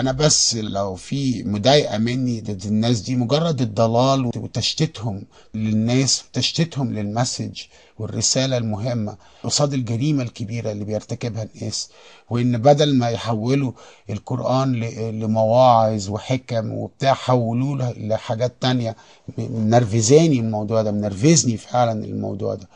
انا بس لو في مضايقه مني ضد الناس دي مجرد الضلال وتشتيتهم للناس وتشتيتهم للمسج والرساله المهمه قصاد الجريمه الكبيره اللي بيرتكبها الناس وان بدل ما يحولوا القران لمواعظ وحكم وبتاع حولوه لحاجات تانية منرفزاني الموضوع ده منرفزني فعلا الموضوع ده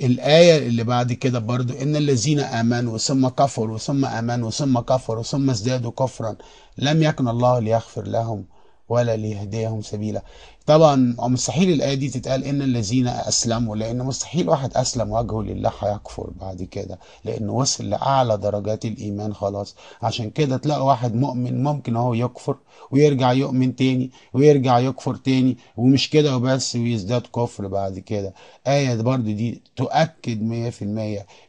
الآية اللي بعد كده برضو إن الذين آمنوا ثم كفروا ثم آمنوا ثم كفروا ثم ازدادوا كفرا لم يكن الله ليغفر لهم ولا ليهديهم سبيلا طبعا مستحيل الآية دي تتقال إن الذين أسلموا لأن مستحيل واحد أسلم وجهه لله هيكفر بعد كده لأنه وصل لأعلى درجات الإيمان خلاص عشان كده تلاقي واحد مؤمن ممكن هو يكفر ويرجع يؤمن تاني ويرجع يكفر تاني ومش كده وبس ويزداد كفر بعد كده آية برضو دي تؤكد 100%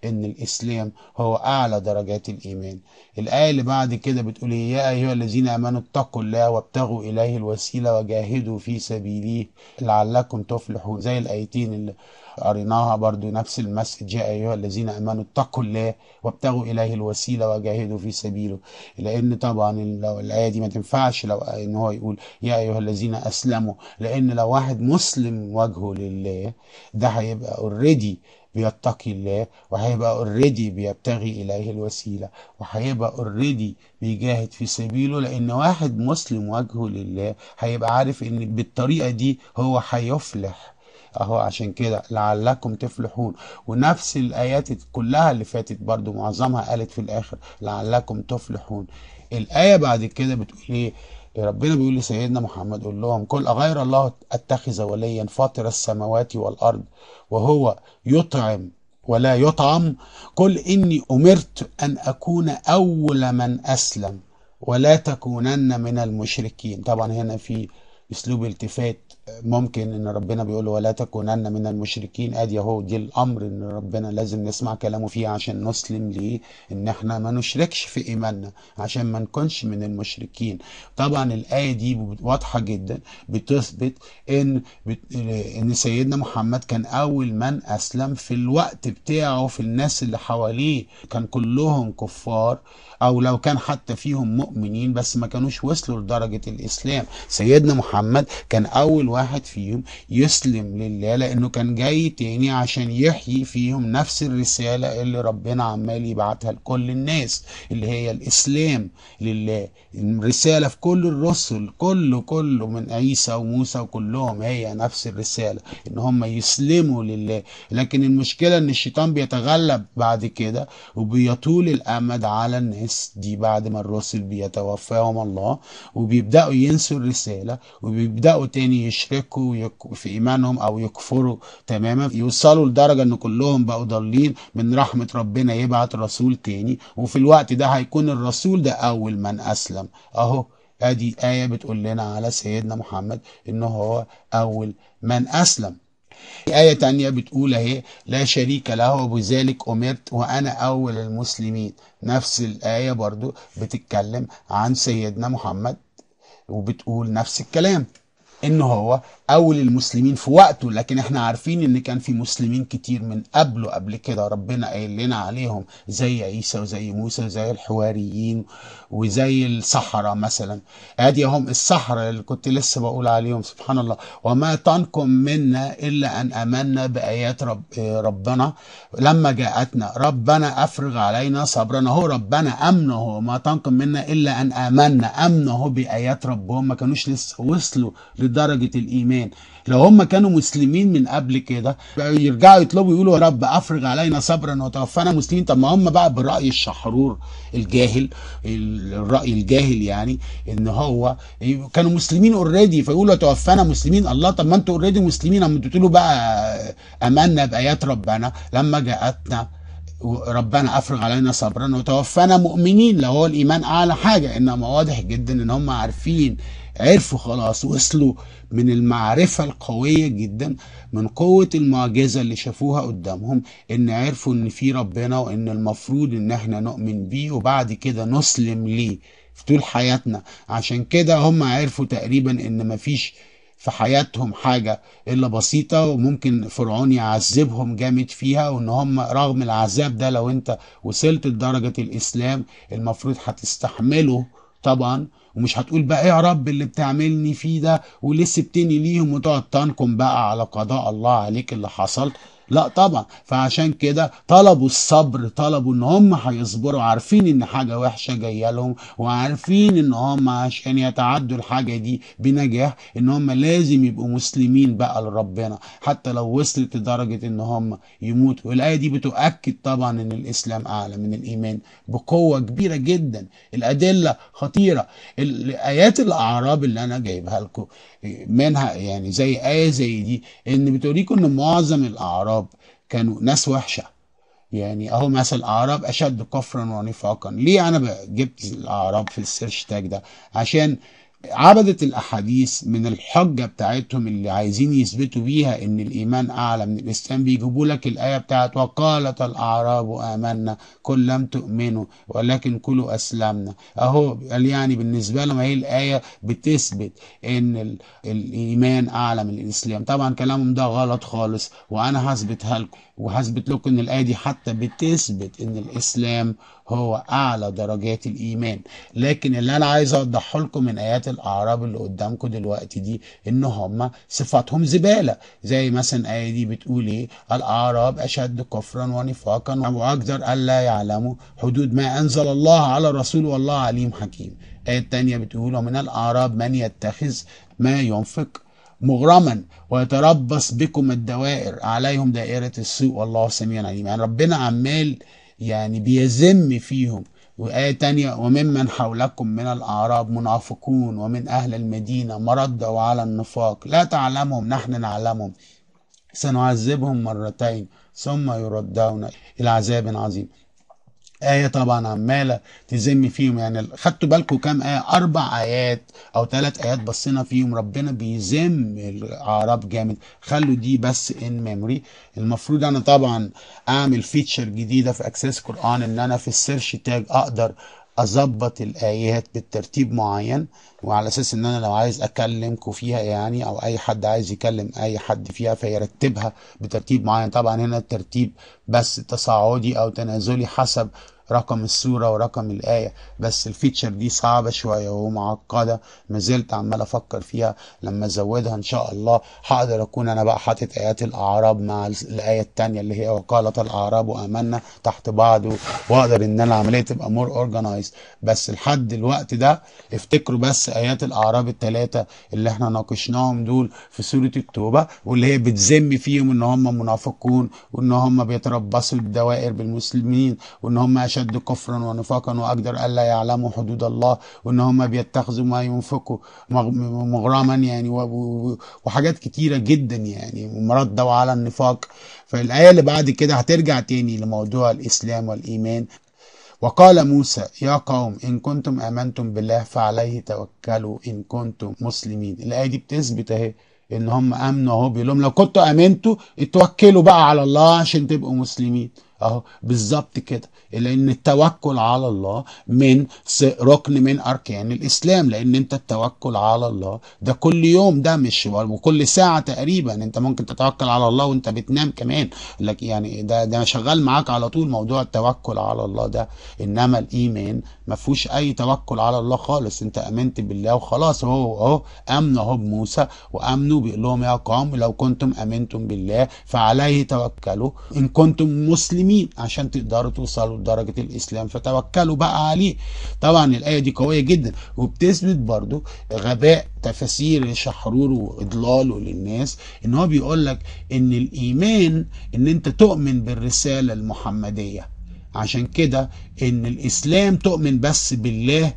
إن الإسلام هو أعلى درجات الإيمان الآية اللي بعد كده بتقول إيه؟ يا أيها الذين آمنوا اتقوا الله وابتغوا إليه الوسيلة وجاهدوا في سبيله سبيليه لعلكم تفلحوا زي الايتين اللي قريناها برضو نفس المسج يا ايها الذين امنوا اتقوا الله وابتغوا اليه الوسيله وجاهدوا في سبيله لان طبعا لو الايه دي ما تنفعش لو ان هو يقول يا ايها الذين اسلموا لان لو واحد مسلم وجهه لله ده هيبقى اوريدي بيتقي الله وهيبقى اوريدي بيبتغي اليه الوسيله وهيبقى اوريدي بيجاهد في سبيله لان واحد مسلم وجهه لله هيبقى عارف ان بالطريقه دي هو هيفلح اهو عشان كده لعلكم تفلحون ونفس الايات كلها اللي فاتت برضو معظمها قالت في الاخر لعلكم تفلحون الايه بعد كده بتقول ايه ربنا بيقول لسيدنا محمد قول لهم قل أغير الله أتخذ وليا فاطر السماوات والأرض وهو يطعم ولا يطعم قل إني أمرت أن أكون أول من أسلم ولا تكونن من المشركين طبعا هنا في أسلوب التفات ممكن ان ربنا بيقول له ولا تكونن من المشركين ادي اهو دي الامر ان ربنا لازم نسمع كلامه فيه عشان نسلم ليه ان احنا ما نشركش في ايماننا عشان ما نكونش من المشركين طبعا الايه دي واضحه جدا بتثبت ان ان سيدنا محمد كان اول من اسلم في الوقت بتاعه في الناس اللي حواليه كان كلهم كفار او لو كان حتى فيهم مؤمنين بس ما كانوش وصلوا لدرجة الاسلام سيدنا محمد كان اول واحد فيهم يسلم لله لانه كان جاي تاني عشان يحيي فيهم نفس الرسالة اللي ربنا عمال يبعتها لكل الناس اللي هي الاسلام لله الرسالة في كل الرسل كله كله من عيسى وموسى وكلهم هي نفس الرسالة ان هم يسلموا لله لكن المشكلة ان الشيطان بيتغلب بعد كده وبيطول الامد على الناس الناس دي بعد ما الرسل بيتوفاهم الله وبيبدأوا ينسوا الرسالة وبيبدأوا تاني يشركوا في إيمانهم أو يكفروا تماما يوصلوا لدرجة إن كلهم بقوا ضالين من رحمة ربنا يبعت رسول تاني وفي الوقت ده هيكون الرسول ده أول من أسلم أهو ادي آية بتقول لنا على سيدنا محمد إن هو أول من أسلم آية تانية بتقول اهي لا شريك له وبذلك أمرت وأنا أول المسلمين نفس الآية برضو بتتكلم عن سيدنا محمد وبتقول نفس الكلام ان هو اول المسلمين في وقته لكن احنا عارفين ان كان في مسلمين كتير من قبله قبل كده ربنا قايل لنا عليهم زي عيسى وزي موسى وزي الحواريين وزي الصحراء مثلا ادي هم الصحراء اللي كنت لسه بقول عليهم سبحان الله وما تنكم منا الا ان امنا بايات رب ربنا لما جاءتنا ربنا افرغ علينا صبرنا هو ربنا امنه ما تنكم منا الا ان امنا امنه بايات ربهم ما كانوش لسه وصلوا لدرجه الايمان لو هم كانوا مسلمين من قبل كده يرجعوا يطلبوا يقولوا يا رب افرغ علينا صبرا وتوفنا مسلمين طب ما هم بقى براي الشحرور الجاهل الراي الجاهل يعني ان هو كانوا مسلمين اوريدي فيقولوا توفنا مسلمين الله طب ما انتوا اوريدي مسلمين اما له بقى امنا بايات ربنا لما جاءتنا ربنا افرغ علينا صبرا وتوفنا مؤمنين لو هو الايمان اعلى حاجه انما واضح جدا ان هم عارفين عرفوا خلاص وصلوا من المعرفة القوية جدا من قوة المعجزة اللي شافوها قدامهم ان عرفوا ان في ربنا وان المفروض ان احنا نؤمن بيه وبعد كده نسلم ليه في طول حياتنا عشان كده هم عرفوا تقريبا ان مفيش في حياتهم حاجة إلا بسيطة وممكن فرعون يعذبهم جامد فيها وإن هم رغم العذاب ده لو أنت وصلت لدرجة الإسلام المفروض هتستحمله طبعا ومش هتقول بقى إيه يا رب اللي بتعملني فيه ده ولسه بتني ليهم وتقعد تنكم بقى على قضاء الله عليك اللي حصل لا طبعا فعشان كده طلبوا الصبر طلبوا ان هم هيصبروا عارفين ان حاجه وحشه جايه لهم وعارفين ان هم عشان يتعدوا الحاجه دي بنجاح ان هم لازم يبقوا مسلمين بقى لربنا حتى لو وصلت لدرجه ان هم يموتوا والايه دي بتؤكد طبعا ان الاسلام اعلى من الايمان بقوه كبيره جدا الادله خطيره الايات الاعراب اللي انا جايبها لكم منها يعني زي ايه زي دي ان بتوريكم ان معظم الاعراب العرب كانوا ناس وحشة يعني اهو مثل الاعراب اشد كفرا ونفاقا ليه انا جبت الاعراب في السيرش تاج ده عشان عبدت الأحاديث من الحجة بتاعتهم اللي عايزين يثبتوا بيها إن الإيمان أعلى من الإسلام بيجيبوا لك الآية بتاعت وقالت الأعراب آمنا كل لم تؤمنوا ولكن كلوا أسلمنا أهو قال يعني بالنسبة لهم هي الآية بتثبت إن الإيمان أعلى من الإسلام طبعا كلامهم ده غلط خالص وأنا هثبتها لكم وهثبت لكم ان الايه دي حتى بتثبت ان الاسلام هو اعلى درجات الايمان لكن اللي انا عايز اوضحه لكم من ايات الاعراب اللي قدامكم دلوقتي دي ان هم صفاتهم زباله زي مثلا ايه دي بتقول ايه الاعراب اشد كفرا ونفاقا واكثر الا يعلموا حدود ما انزل الله على الرسول والله عليم حكيم الايه الثانيه بتقول ومن الاعراب من يتخذ ما ينفق مغرما ويتربص بكم الدوائر عليهم دائرة السوء والله سميع عليم يعني ربنا عمال يعني بيذم فيهم وآية تانية وممن حولكم من الأعراب منافقون ومن أهل المدينة مردوا على النفاق لا تعلمهم نحن نعلمهم سنعذبهم مرتين ثم يردون إلى عذاب عظيم آية طبعا عمالة تزم فيهم يعني خدتوا بالكم كام آية أربع آيات أو ثلاث آيات بصينا فيهم ربنا بيزم الأعراب جامد خلوا دي بس إن ميموري المفروض أنا طبعا أعمل فيتشر جديدة في أكسس قرآن إن أنا في السيرش تاج أقدر اظبط الايات بالترتيب معين وعلى اساس ان انا لو عايز اكلمكم فيها يعني او اي حد عايز يكلم اي حد فيها فيرتبها بترتيب معين طبعا هنا الترتيب بس تصاعدي او تنازلي حسب رقم الصورة ورقم الآية بس الفيتشر دي صعبة شوية ومعقدة ما زلت عمال أفكر فيها لما أزودها إن شاء الله هقدر أكون أنا بقى حاطط آيات الأعراب مع الآية التانية اللي هي وقالت الأعراب وآمنا تحت بعض وأقدر إن أنا العملية تبقى مور أورجنايز بس لحد الوقت ده افتكروا بس آيات الأعراب التلاتة اللي إحنا ناقشناهم دول في سورة التوبة واللي هي بتذم فيهم إن هم منافقون وإن هم بيتربصوا الدوائر بالمسلمين وإن هم أشد كفرا ونفاقا وأقدر ألا يعلموا حدود الله وإن هم بيتخذوا ما ينفقوا مغرما يعني وحاجات كتيرة جدا يعني مرده على النفاق فالآية اللي بعد كده هترجع تاني لموضوع الإسلام والإيمان وقال موسى يا قوم إن كنتم آمنتم بالله فعليه توكلوا إن كنتم مسلمين الآية دي بتثبت أهي إن هم آمنوا أهو بيقول لهم لو كنتوا آمنتوا اتوكلوا بقى على الله عشان تبقوا مسلمين اهو بالظبط كده لان التوكل على الله من ركن من اركان الاسلام لان انت التوكل على الله ده كل يوم ده مش وكل ساعه تقريبا انت ممكن تتوكل على الله وانت بتنام كمان لك يعني ده ده شغال معاك على طول موضوع التوكل على الله ده انما الايمان ما فيهوش اي توكل على الله خالص انت امنت بالله وخلاص هو اهو امن اهو بموسى وامنوا بيقول لهم يا قوم لو كنتم امنتم بالله فعليه توكلوا ان كنتم مسلمين عشان تقدروا توصلوا لدرجه الاسلام فتوكلوا بقى عليه طبعا الايه دي قويه جدا وبتثبت برضو غباء تفاسير شحرور واضلاله للناس ان هو بيقول لك ان الايمان ان انت تؤمن بالرساله المحمديه عشان كده ان الاسلام تؤمن بس بالله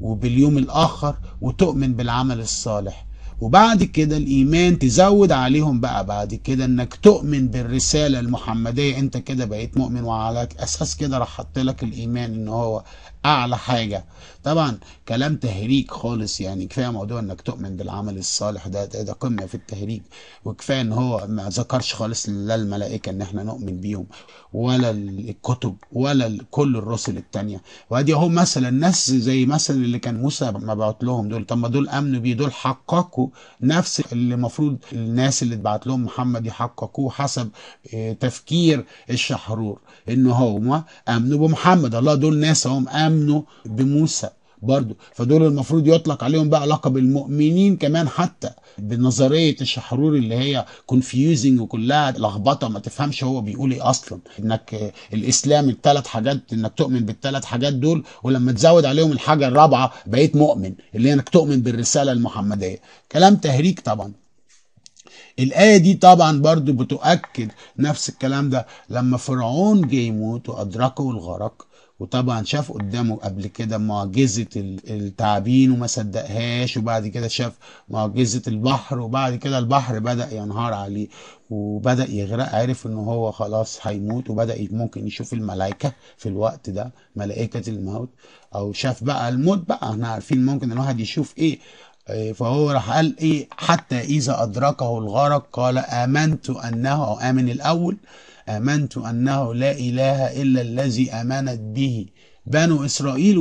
وباليوم الاخر وتؤمن بالعمل الصالح وبعد كده الايمان تزود عليهم بقى بعد كده انك تؤمن بالرساله المحمديه انت كده بقيت مؤمن وعلى اساس كده راح لك الايمان ان هو اعلى حاجه طبعا كلام تهريج خالص يعني كفايه موضوع انك تؤمن بالعمل الصالح ده ده قمه في التهريج وكفايه ان هو ما ذكرش خالص لا الملائكه ان احنا نؤمن بيهم ولا الكتب ولا كل الرسل التانية وادي اهو مثلا ناس زي مثلا اللي كان موسى بعت لهم دول طب ما دول امنوا بيه دول حققوا نفس اللي المفروض الناس اللي اتبعت لهم محمد يحققوه حسب آه، تفكير الشحرور ان هم امنوا بمحمد الله دول ناس هم امنوا امنوا بموسى برضو فدول المفروض يطلق عليهم بقى لقب المؤمنين كمان حتى بنظريه الشحرور اللي هي كونفيوزنج وكلها لخبطه ما تفهمش هو بيقول ايه اصلا انك الاسلام الثلاث حاجات انك تؤمن بالثلاث حاجات دول ولما تزود عليهم الحاجه الرابعه بقيت مؤمن اللي هي انك تؤمن بالرساله المحمديه كلام تهريج طبعا الآية دي طبعا برضو بتؤكد نفس الكلام ده لما فرعون جه يموت وأدركه الغرق وطبعا شاف قدامه قبل كده معجزة التعابين وما صدقهاش وبعد كده شاف معجزة البحر وبعد كده البحر بدأ ينهار عليه وبدأ يغرق عرف ان هو خلاص هيموت وبدأ ممكن يشوف الملائكة في الوقت ده ملائكة الموت او شاف بقى الموت بقى احنا عارفين ممكن الواحد يشوف ايه, إيه، فهو راح قال ايه حتى اذا ادركه الغرق قال امنت انه او امن الاول آمنت أنه لا إله إلا الذي آمنت به بنو إسرائيل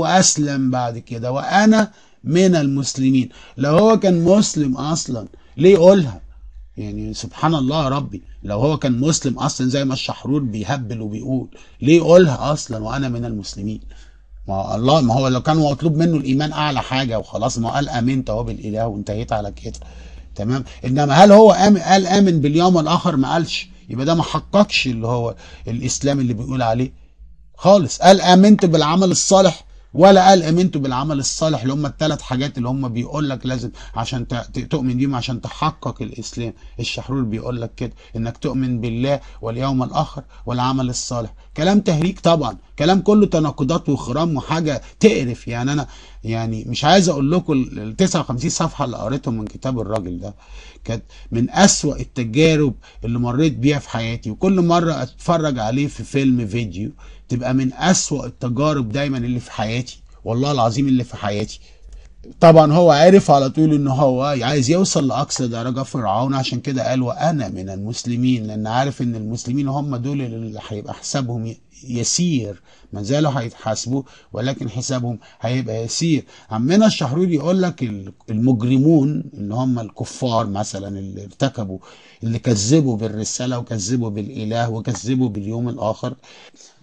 وأسلم بعد كده وأنا من المسلمين لو هو كان مسلم أصلا ليه يقولها يعني سبحان الله يا ربي لو هو كان مسلم أصلا زي ما الشحرور بيهبل وبيقول ليه يقولها أصلا وأنا من المسلمين ما الله ما هو لو كان مطلوب منه الإيمان أعلى حاجة وخلاص ما قال آمنت أهو بالإله وانتهيت على كده تمام إنما هل هو قال آمن باليوم الآخر ما قالش يبقى ده ما حققش اللي هو الاسلام اللي بيقول عليه خالص قال امنت بالعمل الصالح ولا قال امنتوا بالعمل الصالح اللي هم الثلاث حاجات اللي هم بيقول لك لازم عشان تؤمن بيهم عشان تحقق الاسلام الشحرور بيقول لك كده انك تؤمن بالله واليوم الاخر والعمل الصالح كلام تهريج طبعا كلام كله تناقضات وخرام وحاجه تقرف يعني انا يعني مش عايز اقول لكم ال 59 صفحه اللي قريتهم من كتاب الراجل ده كانت من اسوا التجارب اللي مريت بيها في حياتي وكل مره اتفرج عليه في فيلم فيديو تبقى من أسوأ التجارب دايما اللي في حياتي والله العظيم اللي في حياتي طبعا هو عرف على طول ان هو عايز يوصل لاقصى درجه فرعون عشان كده قال وانا من المسلمين لان عارف ان المسلمين هم دول اللي هيبقى حسابهم يسير ما زالوا هيتحاسبوا ولكن حسابهم هيبقى يسير عمنا الشحروري يقول لك المجرمون ان هم الكفار مثلا اللي ارتكبوا اللي كذبوا بالرساله وكذبوا بالاله وكذبوا باليوم الاخر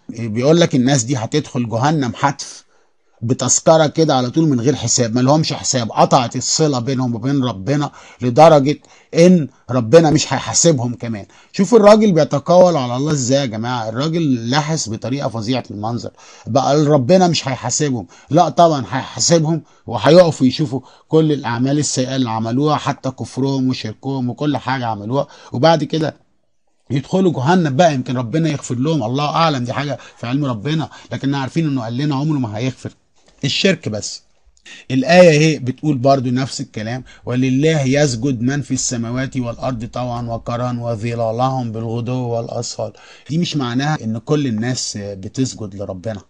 بيقول لك الناس دي هتدخل جهنم حتف بتذكره كده على طول من غير حساب ما لهمش حساب قطعت الصله بينهم وبين ربنا لدرجه ان ربنا مش هيحاسبهم كمان شوف الراجل بيتقول على الله ازاي يا جماعه الراجل لحس بطريقه فظيعه المنظر بقى ربنا مش هيحاسبهم لا طبعا هيحاسبهم وهيقفوا يشوفوا كل الاعمال السيئه اللي عملوها حتى كفرهم وشركهم وكل حاجه عملوها وبعد كده يدخلوا جهنم بقى يمكن ربنا يغفر لهم الله اعلم دي حاجه في علم ربنا لكن عارفين انه قال لنا عمره ما هيغفر الشرك بس الآية هي بتقول برضو نفس الكلام ولله يسجد من في السماوات والأرض طوعا وكرها وظلالهم بالغدو والأصفال دي مش معناها إن كل الناس بتسجد لربنا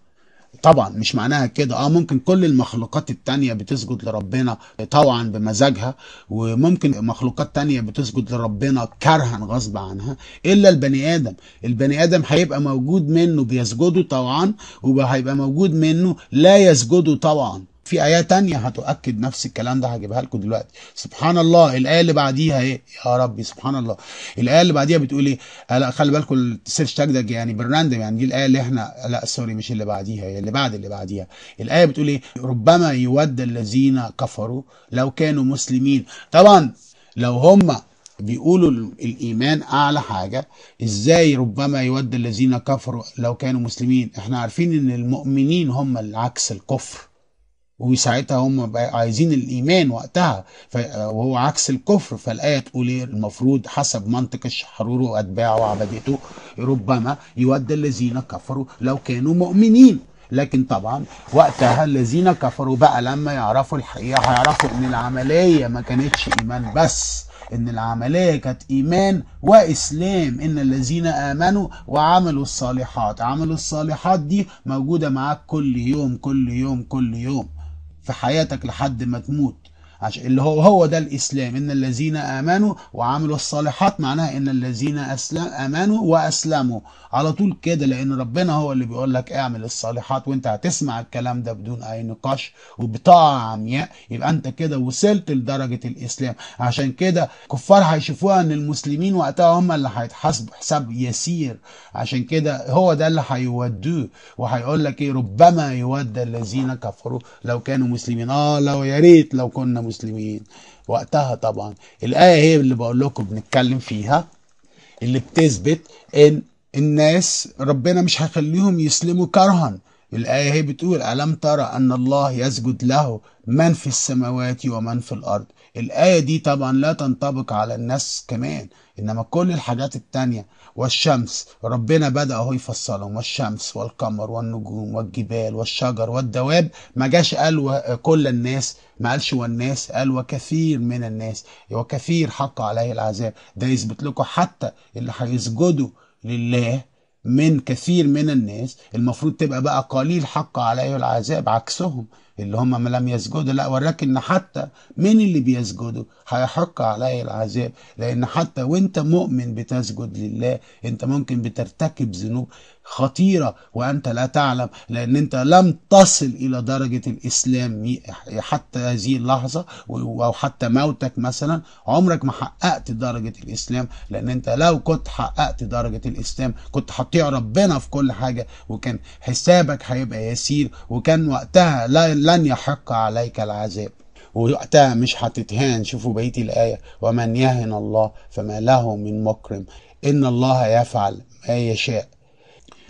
طبعا مش معناها كده اه ممكن كل المخلوقات التانية بتسجد لربنا طوعا بمزاجها وممكن مخلوقات تانية بتسجد لربنا كرها غصب عنها الا البني ادم البني ادم هيبقى موجود منه بيسجده طوعا وهيبقى موجود منه لا يسجده طوعا في آية تانية هتؤكد نفس الكلام ده هجيبها لكم دلوقتي سبحان الله الآية اللي بعديها إيه يا ربي سبحان الله الآية اللي بعديها بتقول إيه لا خلي بالكم السيرش تاج ده يعني بالراندم يعني دي الآية اللي إحنا لا سوري مش اللي بعديها هي اللي بعد اللي بعديها الآية بتقول إيه ربما يود الذين كفروا لو كانوا مسلمين طبعا لو هم بيقولوا الايمان اعلى حاجه ازاي ربما يود الذين كفروا لو كانوا مسلمين احنا عارفين ان المؤمنين هم العكس الكفر وساعتها هم عايزين الايمان وقتها وهو عكس الكفر فالايه تقول ايه المفروض حسب منطق الشحرور واتباعه وعبادته ربما يود الذين كفروا لو كانوا مؤمنين لكن طبعا وقتها الذين كفروا بقى لما يعرفوا الحقيقه هيعرفوا ان العمليه ما كانتش ايمان بس ان العمليه كانت ايمان واسلام ان الذين امنوا وعملوا الصالحات عملوا الصالحات دي موجوده معاك كل يوم كل يوم كل يوم في حياتك لحد ما تموت عشان اللي هو هو ده الاسلام ان الذين امنوا وعملوا الصالحات معناها ان الذين اسلم امنوا واسلموا على طول كده لان ربنا هو اللي بيقول لك اعمل الصالحات وانت هتسمع الكلام ده بدون اي نقاش وبطاعه عمياء يبقى انت كده وصلت لدرجه الاسلام عشان كده كفار هيشوفوها ان المسلمين وقتها هم اللي هيتحاسبوا حساب يسير عشان كده هو ده اللي هيودوه وهيقول لك ايه ربما يود الذين كفروا لو كانوا مسلمين اه لو يا ريت لو كنا مسلمين المسلمين وقتها طبعا الآية هي اللي بقول لكم بنتكلم فيها اللي بتثبت ان الناس ربنا مش هيخليهم يسلموا كرها الآية هي بتقول ألم ترى أن الله يسجد له من في السماوات ومن في الأرض الآية دي طبعا لا تنطبق على الناس كمان إنما كل الحاجات التانية والشمس ربنا بدأ اهو يفصلهم والشمس والقمر والنجوم والجبال والشجر والدواب ما جاش قال كل الناس ما قالش والناس قال وكثير من الناس وكثير حق عليه العذاب ده يثبت لكم حتى اللي هيسجدوا لله من كثير من الناس المفروض تبقى بقى قليل حق عليه العذاب عكسهم اللي هم لم يسجدوا لا وراك ان حتى من اللي بيسجدوا هيحق عليه العذاب لان حتى وانت مؤمن بتسجد لله انت ممكن بترتكب ذنوب خطيرة وأنت لا تعلم لأن أنت لم تصل إلى درجة الإسلام حتى هذه اللحظة أو حتى موتك مثلا عمرك ما حققت درجة الإسلام لأن أنت لو كنت حققت درجة الإسلام كنت هتطيع ربنا في كل حاجة وكان حسابك هيبقى يسير وكان وقتها لن يحق عليك العذاب ووقتها مش هتتهان شوفوا بقية الآية ومن يهن الله فما له من مكرم إن الله يفعل ما يشاء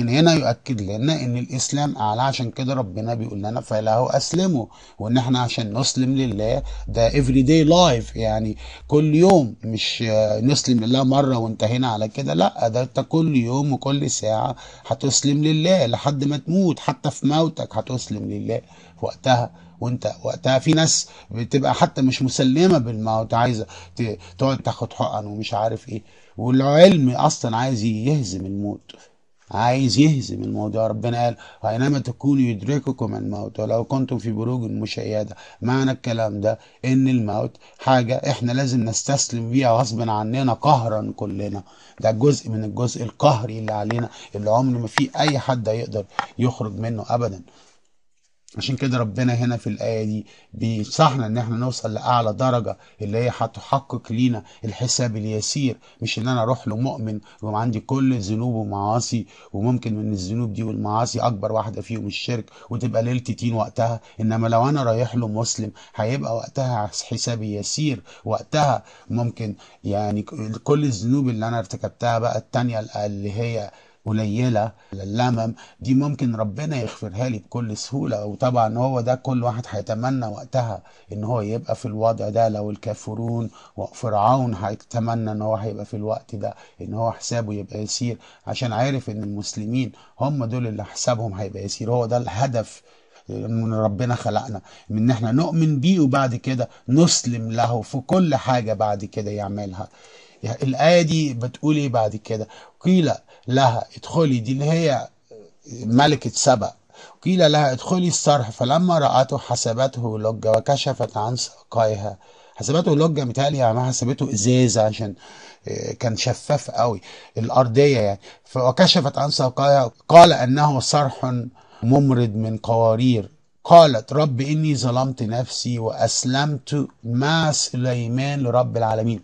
لكن هنا يؤكد لنا ان الاسلام اعلى عشان كده ربنا بيقول لنا فله اسلموا وان احنا عشان نسلم لله ده افري داي لايف يعني كل يوم مش نسلم لله مره وانتهينا على كده لا ده انت كل يوم وكل ساعه هتسلم لله لحد ما تموت حتى في موتك هتسلم لله في وقتها وانت وقتها في ناس بتبقى حتى مش مسلمه بالموت عايزه تقعد تاخد حقن ومش عارف ايه والعلم اصلا عايز يهزم الموت عايز يهزم الموضوع ربنا قال وإنما تكونوا يدرككم الموت ولو كنتم في بروج مشيده معنى الكلام ده ان الموت حاجه احنا لازم نستسلم بيها غصبا عننا قهرا كلنا ده جزء من الجزء القهري اللي علينا اللي عمر ما في اي حد يقدر يخرج منه ابدا عشان كده ربنا هنا في الآية دي بينصحنا إن احنا نوصل لأعلى درجة اللي هي هتحقق لينا الحساب اليسير مش إن أنا أروح لمؤمن ويبقى عندي كل الذنوب ومعاصي وممكن من الذنوب دي والمعاصي أكبر واحدة فيهم الشرك وتبقى ليلة تين وقتها إنما لو أنا رايح له مسلم هيبقى وقتها حسابي يسير وقتها ممكن يعني كل الذنوب اللي أنا ارتكبتها بقى التانية اللي هي قليله للمم دي ممكن ربنا يغفرها لي بكل سهوله وطبعا هو ده كل واحد هيتمنى وقتها ان هو يبقى في الوضع ده لو الكافرون وفرعون هيتمنى ان هو هيبقى في الوقت ده ان هو حسابه يبقى يسير عشان عارف ان المسلمين هم دول اللي حسابهم هيبقى يسير هو ده الهدف من ربنا خلقنا ان احنا نؤمن بيه وبعد كده نسلم له في كل حاجه بعد كده يعملها الآية دي بتقول إيه بعد كده؟ قيل لها ادخلي دي اللي هي ملكة سبأ قيل لها ادخلي الصرح فلما رأته حسبته لجة وكشفت عن ساقيها حسبته لجة متهيألي يعني ما حسبته إزازة عشان آه، كان شفاف قوي الأرضية يعني فكشفت عن ساقيها قال أنه صرح ممرد من قوارير قالت رب إني ظلمت نفسي وأسلمت مع سليمان لرب العالمين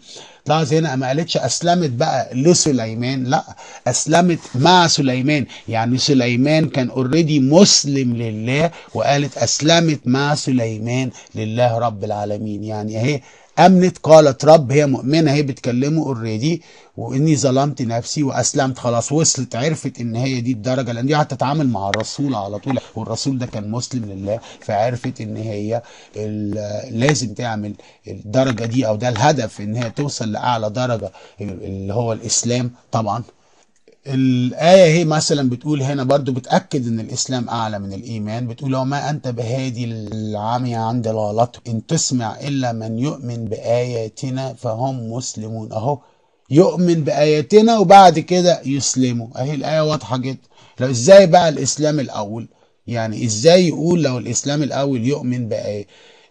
لاحظ هنا ما قالتش أسلمت بقى لسليمان لا أسلمت مع سليمان يعني سليمان كان اوريدي مسلم لله وقالت أسلمت مع سليمان لله رب العالمين يعني أهي امنت قالت رب هي مؤمنه هي بتكلمه اوريدي واني ظلمت نفسي واسلمت خلاص وصلت عرفت ان هي دي الدرجه لان دي هتتعامل مع الرسول على طول والرسول ده كان مسلم لله فعرفت ان هي لازم تعمل الدرجه دي او ده الهدف ان هي توصل لاعلى درجه اللي هو الاسلام طبعا الآية هي مثلا بتقول هنا برضو بتأكد إن الإسلام أعلى من الإيمان بتقول وما أنت بهادي العمي عند الغلط إن تسمع إلا من يؤمن بآياتنا فهم مسلمون أهو يؤمن بآياتنا وبعد كده يسلموا اهي الآية واضحة جدا لو ازاي بقى الإسلام الأول يعني ازاي يقول لو الإسلام الأول يؤمن بآي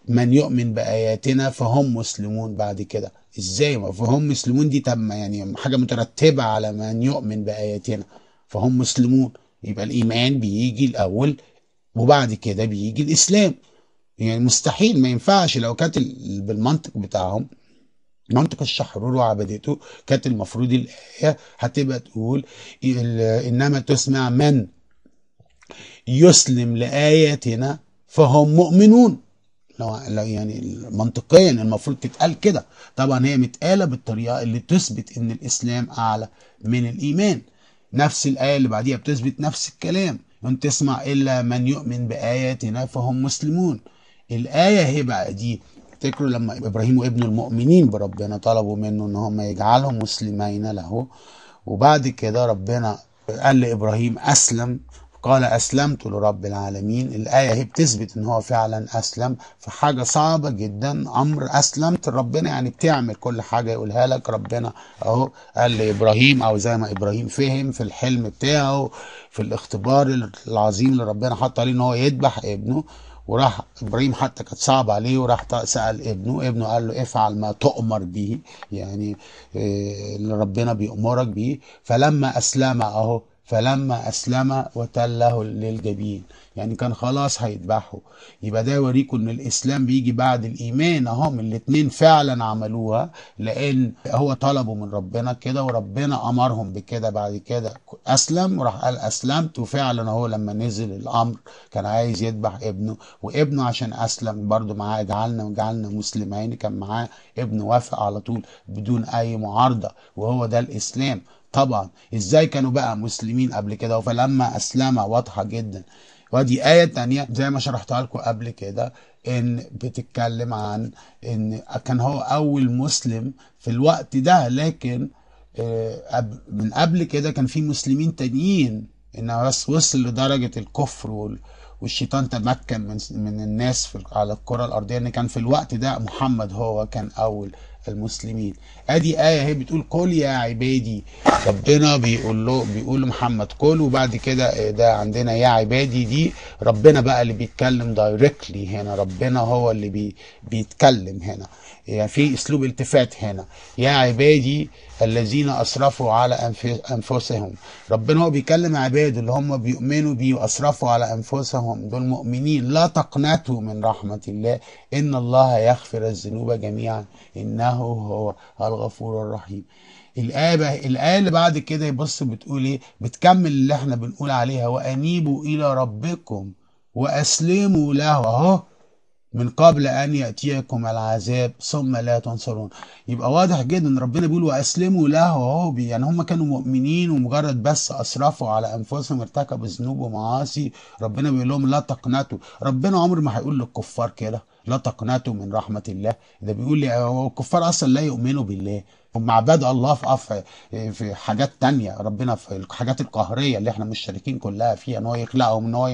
من يؤمن بآياتنا فهم مسلمون بعد كده ازاي ما فهم مسلمون دي تم يعني حاجة مترتبة على من يؤمن بآياتنا فهم مسلمون يبقى الإيمان بيجي الأول وبعد كده بيجي الإسلام يعني مستحيل ما ينفعش لو كانت بالمنطق بتاعهم منطق الشحرور وعبدته كانت المفروض الآية هتبقى تقول إنما تسمع من يسلم لآياتنا فهم مؤمنون لو يعني منطقيا المفروض تتقال كده طبعا هي متقالة بالطريقة اللي تثبت إن الإسلام أعلى من الإيمان نفس الآية اللي بعديها بتثبت نفس الكلام أن تسمع إلا من يؤمن بآياتنا فهم مسلمون الآية هي دي تفتكروا لما ابراهيم وابنه المؤمنين بربنا طلبوا منه ان هم يجعلهم مسلمين له وبعد كده ربنا قال لابراهيم اسلم قال اسلمت لرب العالمين الايه هي بتثبت ان هو فعلا اسلم في حاجه صعبه جدا امر اسلمت ربنا يعني بتعمل كل حاجه يقولها لك ربنا اهو قال لابراهيم او زي ما ابراهيم فهم في الحلم بتاعه في الاختبار العظيم اللي ربنا حط عليه ان هو يذبح ابنه وراح ابراهيم حتى كانت صعبه عليه وراح سال ابنه ابنه قال له افعل ما تؤمر به يعني اللي آه، ربنا بيامرك به فلما اسلم اهو فلما اسلم وتله للجبين يعني كان خلاص هيذبحوا يبقى ده يوريكم ان الاسلام بيجي بعد الايمان اهم الاثنين فعلا عملوها لان هو طلبوا من ربنا كده وربنا امرهم بكده بعد كده اسلم وراح قال اسلمت وفعلا هو لما نزل الامر كان عايز يذبح ابنه وابنه عشان اسلم برضه معاه جعلنا وجعلنا مسلمين كان معاه ابنه وافق على طول بدون اي معارضه وهو ده الاسلام طبعا ازاي كانوا بقى مسلمين قبل كده فلما اسلم واضحه جدا ودي آية تانية زي ما شرحتها لكم قبل كده إن بتتكلم عن إن كان هو أول مسلم في الوقت ده لكن آه، من قبل كده كان في مسلمين تانيين إن بس وصل لدرجة الكفر والشيطان تمكن من الناس على الكرة الأرضية إن كان في الوقت ده محمد هو كان أول المسلمين ادي ايه اهي بتقول قل يا عبادي ربنا بيقول له بيقول لمحمد قل وبعد كده آه، ده عندنا يا عبادي دي ربنا بقى اللي بيتكلم دايركتلي هنا ربنا هو اللي بي بيتكلم هنا يعني في اسلوب التفات هنا يا عبادي الذين اسرفوا على انفسهم ربنا هو بيكلم عباده اللي هم بيؤمنوا بيه واسرفوا على انفسهم دول مؤمنين لا تقنطوا من رحمه الله ان الله يغفر الذنوب جميعا انه هو الغفور الرحيم الآية الآية اللي بعد كده يبص بتقول إيه؟ بتكمل اللي إحنا بنقول عليها وأنيبوا إلى ربكم وأسلموا له أهو من قبل أن يأتيكم العذاب ثم لا تنصرون يبقى واضح جدا ربنا بيقول وأسلموا له وهو بي يعني هم كانوا مؤمنين ومجرد بس أسرفوا على أنفسهم ارتكبوا ذنوب ومعاصي ربنا بيقول لهم لا تقنطوا ربنا عمر ما هيقول للكفار كده لا تقنطوا من رحمة الله ده بيقول لي الكفار أصلا لا يؤمنوا بالله هم عباد الله في أف... في حاجات تانية ربنا في الحاجات القهرية اللي احنا مش شاركين كلها فيها ان هو يخلقهم ان هو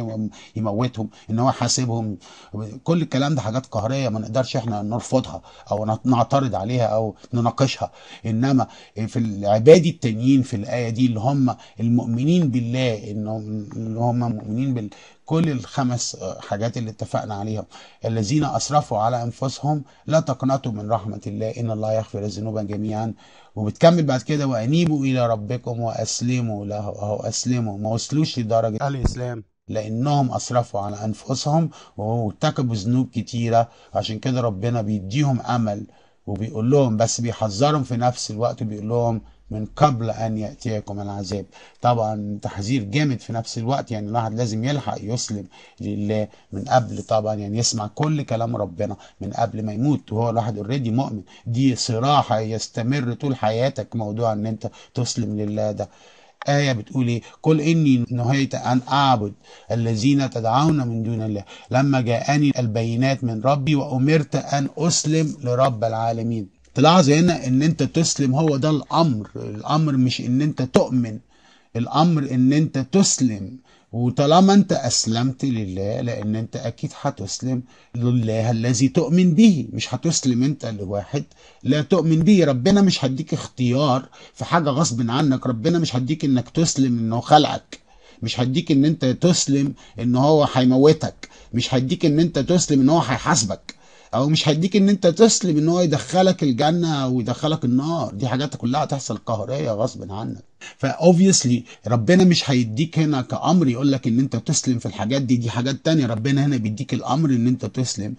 يموتهم ان هو يحاسبهم كل الكلام ده حاجات قهرية ما نقدرش احنا نرفضها او نعترض عليها او نناقشها انما في العباد التانيين في الآية دي اللي هم المؤمنين بالله ان هم مؤمنين بال كل الخمس آه، حاجات اللي اتفقنا عليها الذين اسرفوا على انفسهم لا تقنطوا من رحمه الله ان الله يغفر الذنوب جميعا وبتكمل بعد كده وانيبوا الى ربكم واسلموا له اهو اسلموا ما وصلوش لدرجه الاسلام لانهم اسرفوا على انفسهم وارتكبوا ذنوب كتيره عشان كده ربنا بيديهم امل وبيقول لهم بس بيحذرهم في نفس الوقت وبيقول لهم من قبل أن يأتيكم العذاب طبعا تحذير جامد في نفس الوقت يعني الواحد لازم يلحق يسلم لله من قبل طبعا يعني يسمع كل كلام ربنا من قبل ما يموت وهو الواحد اوريدي مؤمن دي صراحة يستمر طول حياتك موضوع ان انت تسلم لله ده آية بتقول إيه؟ قل إني نهيت أن أعبد الذين تدعون من دون الله لما جاءني البينات من ربي وأمرت أن أسلم لرب العالمين تلاحظ هنا ان انت تسلم هو ده الامر الامر مش ان انت تؤمن الامر ان انت تسلم وطالما انت اسلمت لله لان انت اكيد هتسلم لله الذي تؤمن به مش هتسلم انت لواحد لا تؤمن به ربنا مش هديك اختيار في حاجه غصب عنك ربنا مش هديك انك تسلم انه خلقك مش هديك ان انت تسلم ان هو هيموتك مش هديك ان انت تسلم ان هو هيحاسبك او مش هيديك ان انت تسلم ان هو يدخلك الجنه ويدخلك النار دي حاجات كلها هتحصل قهريه غصب عنك فاوبفيسلي ربنا مش هيديك هنا كامر يقول لك ان انت تسلم في الحاجات دي دي حاجات تانية ربنا هنا بيديك الامر ان انت تسلم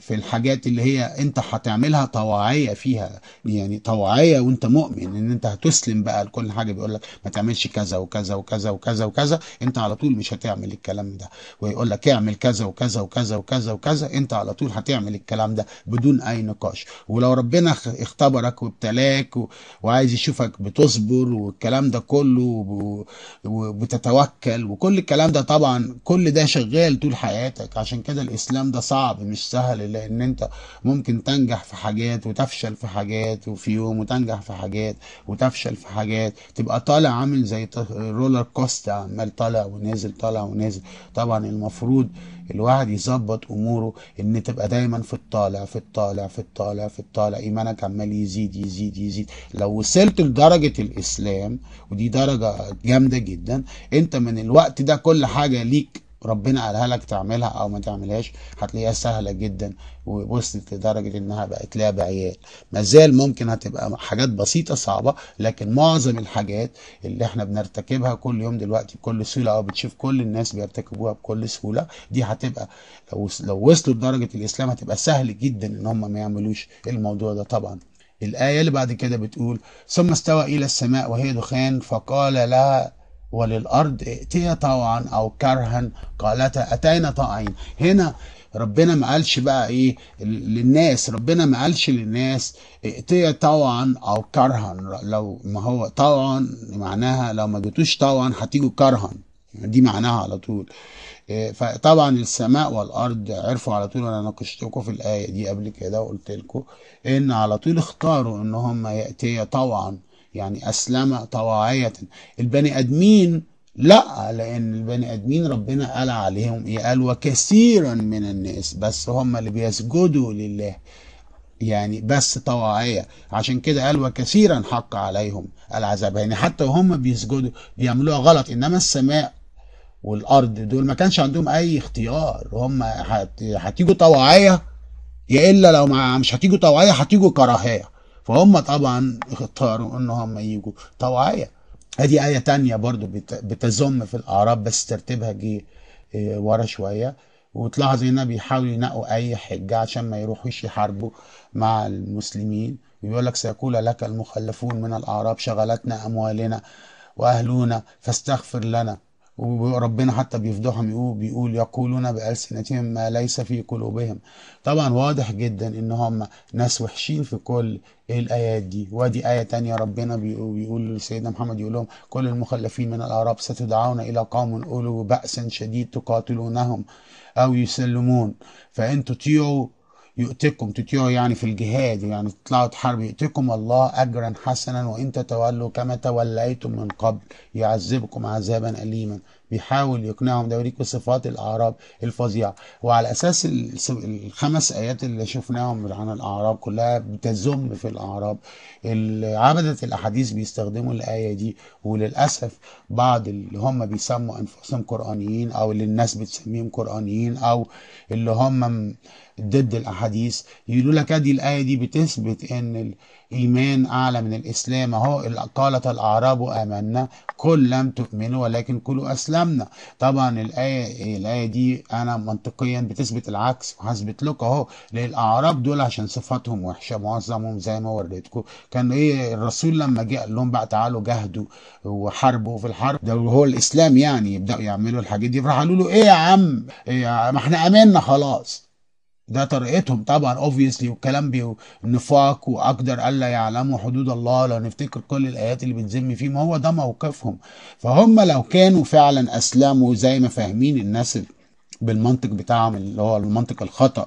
في الحاجات اللي هي انت هتعملها طواعيه فيها يعني طواعيه وانت مؤمن ان انت هتسلم بقى لكل حاجه بيقول لك ما تعملش كذا وكذا وكذا وكذا وكذا انت على طول مش هتعمل الكلام ده ويقول لك اعمل كذا وكذا وكذا وكذا وكذا انت على طول هتعمل الكلام ده بدون اي نقاش ولو ربنا اختبرك وابتلاك وعايز يشوفك بتصبر والكلام الكلام ده كله وبتتوكل وكل الكلام ده طبعا كل ده شغال طول حياتك عشان كده الاسلام ده صعب مش سهل لان انت ممكن تنجح في حاجات وتفشل في حاجات وفي يوم وتنجح في حاجات وتفشل في حاجات تبقى طالع عامل زي رولر كوستا عمال طالع ونازل طالع ونازل طبعا المفروض الواحد يظبط اموره ان تبقى دايما في الطالع في الطالع في الطالع في الطالع ايمانك عمال يزيد يزيد يزيد لو وصلت لدرجه الاسلام ودي درجه جامده جدا انت من الوقت ده كل حاجه ليك ربنا قالها لك تعملها او ما تعملهاش هتلاقيها سهله جدا ووصلت لدرجه انها بقت لعبه عيال ما زال ممكن هتبقى حاجات بسيطه صعبه لكن معظم الحاجات اللي احنا بنرتكبها كل يوم دلوقتي بكل سهوله او بتشوف كل الناس بيرتكبوها بكل سهوله دي هتبقى لو لو وصلوا لدرجه الاسلام هتبقى سهل جدا ان هم ما يعملوش الموضوع ده طبعا الآية اللي بعد كده بتقول ثم استوى إلى السماء وهي دخان فقال لها وللأرض ائتيا طوعا أو كرها قالتا أتينا طائعين هنا ربنا ما قالش بقى ايه للناس ربنا ما قالش للناس ائتيا طوعا او كرها لو ما هو طوعا معناها لو ما جيتوش طوعا هتيجوا كرها دي معناها على طول إيه، فطبعا السماء والارض عرفوا على طول انا ناقشتكم في الايه دي قبل كده وقلت لكم ان على طول اختاروا ان هم ياتي طوعا يعني اسلم طواعيه البني ادمين لا لان البني ادمين ربنا قال عليهم ايه قال وكثيرا من الناس بس هم اللي بيسجدوا لله يعني بس طواعية عشان كده قال وكثيرا حق عليهم العذاب يعني حتى وهم بيسجدوا بيعملوها غلط انما السماء والارض دول ما كانش عندهم اي اختيار هم هتيجوا طوعيه يا الا لو ما مش هتيجوا طوعيه هتيجوا كراهيه فهم طبعا اختاروا ان هم يجوا طوعيه ادي ايه تانية برضو بتزم في الاعراب بس ترتيبها جه آه، ورا شويه وتلاحظ هنا بيحاولوا ينقوا اي حجه عشان ما يروحوش يحاربوا مع المسلمين بيقول لك سيقول لك المخلفون من الاعراب شغلتنا اموالنا واهلنا فاستغفر لنا وربنا حتى بيفضحهم يقول بيقول يقولون بألسنتهم ما ليس في قلوبهم طبعا واضح جدا ان هم ناس وحشين في كل الايات دي ودي ايه تانية ربنا بيقول لسيدنا محمد يقول لهم كل المخلفين من الاعراب ستدعون الى قوم اولو باس شديد تقاتلونهم او يسلمون فان تطيعوا يؤتكم تطيعوا يعني في الجهاد يعني تطلعوا تحارب يؤتكم الله أجرا حسنا وإن تتولوا كما توليتم من قبل يعذبكم عذابا أليما بيحاول يقنعهم ده يوريك صفات الاعراب الفظيعه وعلى اساس الخمس ايات اللي شفناهم عن الاعراب كلها بتزم في الاعراب عبده الاحاديث بيستخدموا الايه دي وللاسف بعض اللي هم بيسموا انفسهم قرانيين او اللي الناس بتسميهم قرانيين او اللي هم ضد الاحاديث يقولوا لك ادي الايه دي بتثبت ان إيمان أعلى من الإسلام أهو قالت الأعراب آمنا كل لم تؤمنوا ولكن كل أسلمنا طبعا الآية الآية دي أنا منطقيا بتثبت العكس وهثبت لكم أهو للأعراب دول عشان صفاتهم وحشة معظمهم زي ما وريتكم كان إيه الرسول لما جه قال لهم بقى تعالوا جهدوا وحاربوا في الحرب ده هو الإسلام يعني يبدأوا يعملوا الحاجات دي فراح قالوا له إيه يا عم إيه ما إحنا آمنا خلاص ده طريقتهم طبعا اوبفيسلي والكلام بي نفاق واقدر الا يعلموا حدود الله لو نفتكر كل الايات اللي بتذم فيه ما هو ده موقفهم فهم لو كانوا فعلا اسلموا زي ما فاهمين الناس بالمنطق بتاعهم اللي هو المنطق الخطا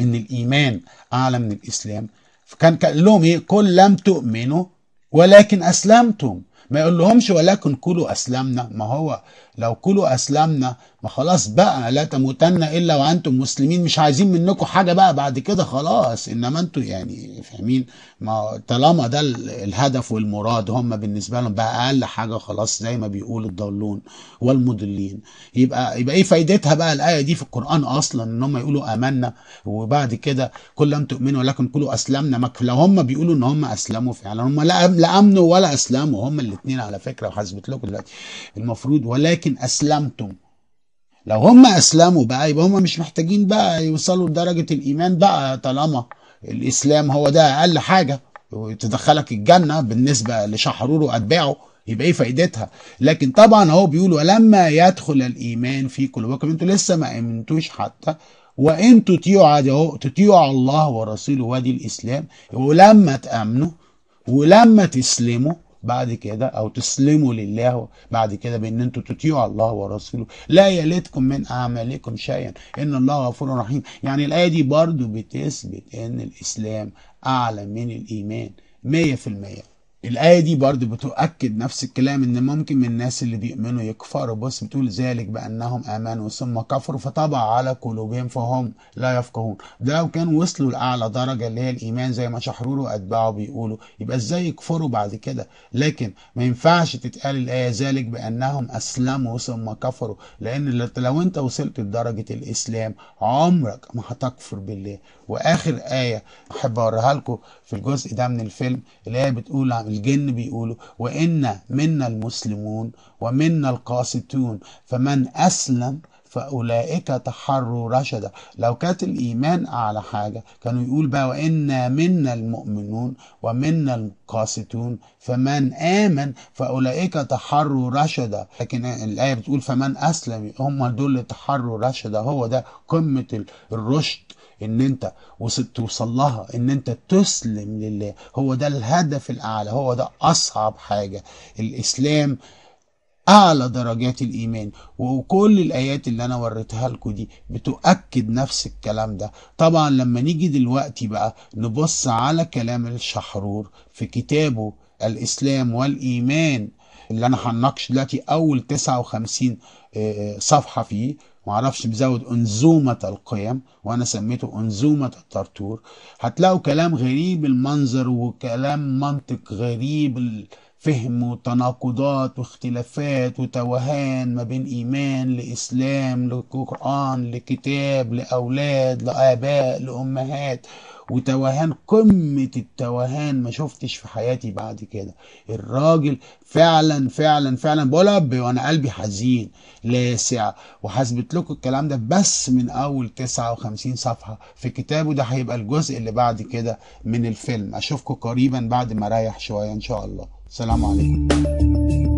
ان الايمان اعلى من الاسلام فكان قال لهم ايه كل لم تؤمنوا ولكن اسلمتم ما يقول لهمش ولكن كلوا اسلمنا ما هو لو كلوا اسلمنا ما خلاص بقى لا تموتن الا وانتم مسلمين مش عايزين منكم حاجه بقى بعد كده خلاص انما انتم يعني فاهمين ما طالما ده الهدف والمراد هم بالنسبه لهم بقى اقل حاجه خلاص زي ما بيقول الضالون والمضلين يبقى يبقى ايه فايدتها بقى الايه دي في القران اصلا ان هم يقولوا امنا وبعد كده كل لم تؤمنوا ولكن كلوا اسلمنا ما لو هم بيقولوا ان هم اسلموا فعلا هم لا امنوا ولا اسلموا هم الاثنين على فكره وحسبت لكم دلوقتي المفروض ولكن اسلمتم لو هم اسلموا بقى يبقى هم مش محتاجين بقى يوصلوا لدرجه الايمان بقى طالما الاسلام هو ده اقل حاجه تدخلك الجنه بالنسبه لشحرور واتباعه يبقى ايه فائدتها لكن طبعا هو بيقول ولما يدخل الايمان في قلوبكم انتوا لسه ما امنتوش حتى وان تطيعوا اهو تطيعوا الله ورسوله وادي الاسلام ولما تامنوا ولما تسلموا بعد كده او تسلموا لله بعد كده بان انتوا تطيعوا الله ورسوله لا يلتكم من اعمالكم شيئا ان الله غفور رحيم يعني الايه دي برضو بتثبت ان الاسلام اعلى من الايمان 100% الآية دي برضو بتؤكد نفس الكلام إن ممكن من الناس اللي بيؤمنوا يكفروا بس بتقول ذلك بأنهم آمنوا ثم كفروا فطبع على قلوبهم فهم لا يفقهون ده لو كان وصلوا لأعلى درجة اللي هي الإيمان زي ما شحرور وأتباعه بيقولوا يبقى إزاي يكفروا بعد كده لكن ما ينفعش تتقال الآية ذلك بأنهم أسلموا ثم كفروا لأن لو أنت وصلت لدرجة الإسلام عمرك ما هتكفر بالله وآخر آية أحب أوريها لكم في الجزء ده من الفيلم اللي هي بتقول الجن بيقولوا وإن منا المسلمون ومنا القاسطون فمن أسلم فأولئك تحروا رشدا لو كانت الإيمان أعلى حاجة كانوا يقول بقى وإنا منا المؤمنون ومنا القاسطون فمن آمن فأولئك تحروا رشدا لكن الآية بتقول فمن أسلم هم دول اللي تحروا رشدا هو ده قمة الرشد ان انت توصل لها ان انت تسلم لله هو ده الهدف الاعلى هو ده اصعب حاجه الاسلام اعلى درجات الايمان وكل الايات اللي انا وريتها لكم دي بتؤكد نفس الكلام ده طبعا لما نيجي دلوقتي بقى نبص على كلام الشحرور في كتابه الاسلام والايمان اللي انا هنناقش دلوقتي اول 59 آه، صفحه فيه معرفش مزود أنظومة القيم وأنا سميته أنظومة الترتور هتلاقوا كلام غريب المنظر وكلام منطق غريب فهم وتناقضات واختلافات وتوهان ما بين إيمان لإسلام لقرآن لكتاب لأولاد لآباء لأمهات وتوهان قمة التوهان ما شفتش في حياتي بعد كده الراجل فعلا فعلا فعلا بقول اب وانا قلبي حزين لاسع وحسبت لكم الكلام ده بس من اول 59 صفحة في كتابه ده هيبقى الجزء اللي بعد كده من الفيلم اشوفكم قريبا بعد ما اريح شوية ان شاء الله 塞拉玛丽。